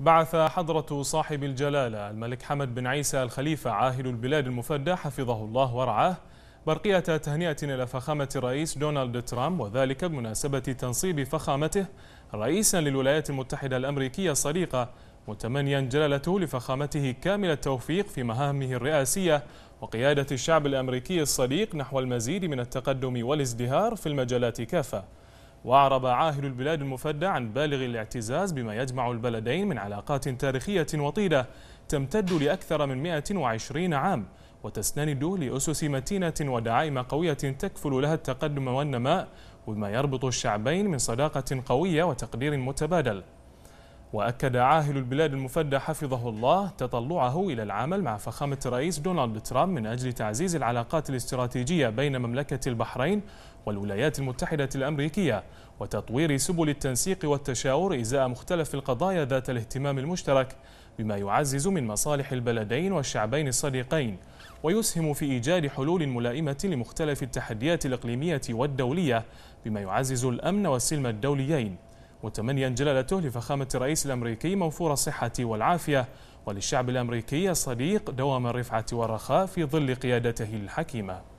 بعث حضرة صاحب الجلالة الملك حمد بن عيسى الخليفة عاهل البلاد المفدى حفظه الله ورعاه برقية تهنئة إلى فخامة الرئيس دونالد ترامب وذلك بمناسبة تنصيب فخامته رئيسا للولايات المتحدة الأمريكية الصديقة متمنيا جلالته لفخامته كامل التوفيق في مهامه الرئاسية وقيادة الشعب الأمريكي الصديق نحو المزيد من التقدم والازدهار في المجالات كافة وأعرب عاهل البلاد المفدى عن بالغ الاعتزاز بما يجمع البلدين من علاقات تاريخية وطيدة تمتد لأكثر من 120 عام وتستند لأسس متينة ودعائم قوية تكفل لها التقدم والنماء وما يربط الشعبين من صداقة قوية وتقدير متبادل وأكد عاهل البلاد المفدى حفظه الله تطلعه إلى العمل مع فخامة الرئيس دونالد ترامب من أجل تعزيز العلاقات الاستراتيجية بين مملكة البحرين والولايات المتحدة الأمريكية وتطوير سبل التنسيق والتشاور إزاء مختلف القضايا ذات الاهتمام المشترك بما يعزز من مصالح البلدين والشعبين الصديقين ويسهم في إيجاد حلول ملائمة لمختلف التحديات الإقليمية والدولية بما يعزز الأمن والسلم الدوليين متمنيا جلالته لفخامة الرئيس الأمريكي موفور الصحة والعافية وللشعب الأمريكي صديق دوام الرفعة والرخاء في ظل قيادته الحكيمة